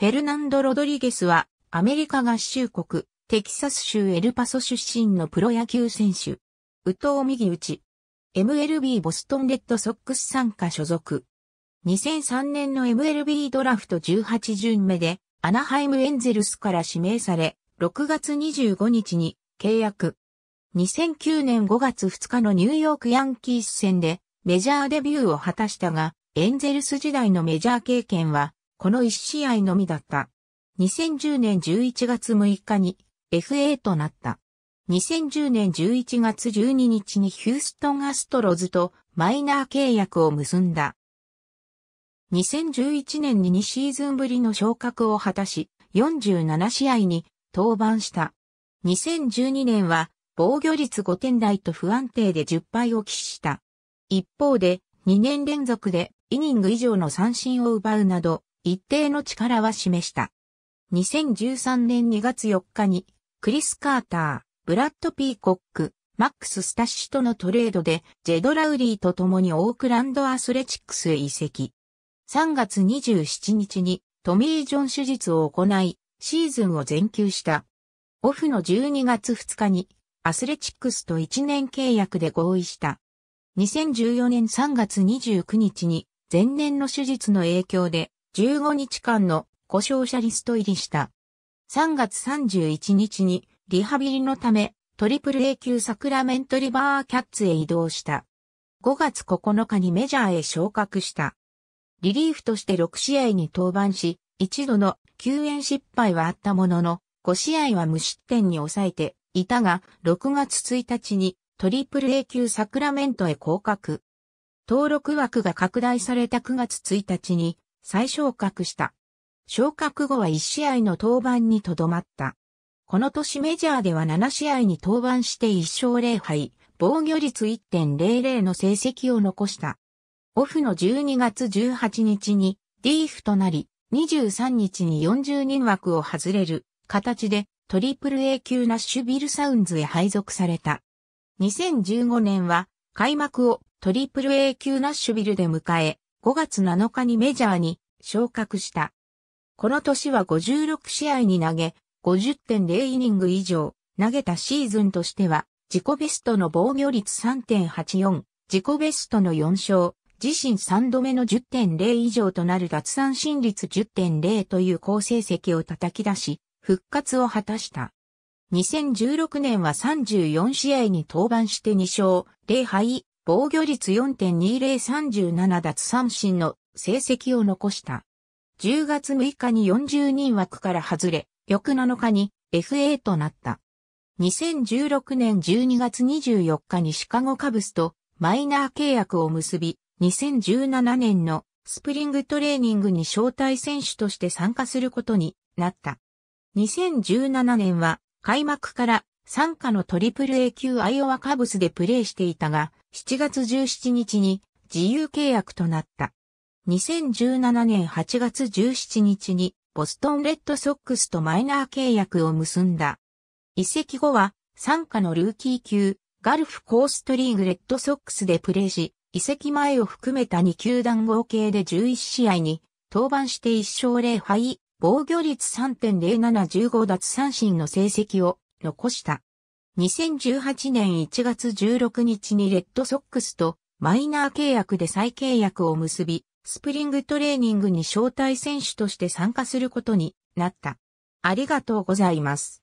フェルナンド・ロドリゲスは、アメリカ合衆国、テキサス州エルパソ出身のプロ野球選手。宇藤右打ち。MLB ボストンレッドソックス参加所属。2003年の MLB ドラフト18巡目で、アナハイムエンゼルスから指名され、6月25日に契約。2009年5月2日のニューヨークヤンキース戦でメジャーデビューを果たしたが、エンゼルス時代のメジャー経験はこの1試合のみだった。2010年11月6日に FA となった。2010年11月12日にヒューストンアストロズとマイナー契約を結んだ。2011年に2シーズンぶりの昇格を果たし、47試合に登板した。2012年は防御率5点台と不安定で10敗を喫した。一方で2年連続でイニング以上の三振を奪うなど一定の力は示した。2013年2月4日に、クリス・カーター、ブラッド・ピーコック、マックス・スタッシュとのトレードで、ジェド・ラウリーと共にオークランド・アスレチックスへ移籍。3月27日に、トミー・ジョン手術を行い、シーズンを全休した。オフの12月2日に、アスレチックスと1年契約で合意した。2014年3月29日に、前年の手術の影響で、15日間の故障者リスト入りした。3月31日にリハビリのためトリプル A 級サクラメントリバーキャッツへ移動した。5月9日にメジャーへ昇格した。リリーフとして6試合に登板し、一度の救援失敗はあったものの、5試合は無失点に抑えていたが、6月1日にトリプル A 級サクラメントへ降格。登録枠が拡大された9月1日に再昇格した。昇格後は1試合の登板にとどまった。この年メジャーでは7試合に登板して1勝0敗、防御率1.00の成績を残した。オフの12月18日にリーフとなり、23日に40人枠を外れる形でトリプル A 級ナッシュビルサウンズへ配属された。2015年は開幕をトリプル A 級ナッシュビルで迎え、5月7日にメジャーに昇格した。この年は56試合に投げ、50.0イニング以上投げたシーズンとしては、自己ベストの防御率3.84、自己ベストの4勝、自身3度目の10.0以上となる奪三振率10.0という好成績を叩き出し、復活を果たした。2016年は34試合に登板して2勝、0敗、防御率4.2037奪三振の成績を残した。10月6日に40人枠から外れ、翌7日に FA となった。2016年12月24日にシカゴカブスとマイナー契約を結び、2017年のスプリングトレーニングに招待選手として参加することになった。2017年は開幕から参加の AAA 級アイオワカブスでプレーしていたが、7月17日に自由契約となった。2017年8月17日にボストンレッドソックスとマイナー契約を結んだ。移籍後は参加のルーキー級ガルフコーストリーグレッドソックスでプレーし、移籍前を含めた2球団合計で11試合に登板して1勝0敗、防御率3.0715奪三振の成績を残した。2018年1月16日にレッドソックスとマイナー契約で再契約を結び、スプリングトレーニングに招待選手として参加することになった。ありがとうございます。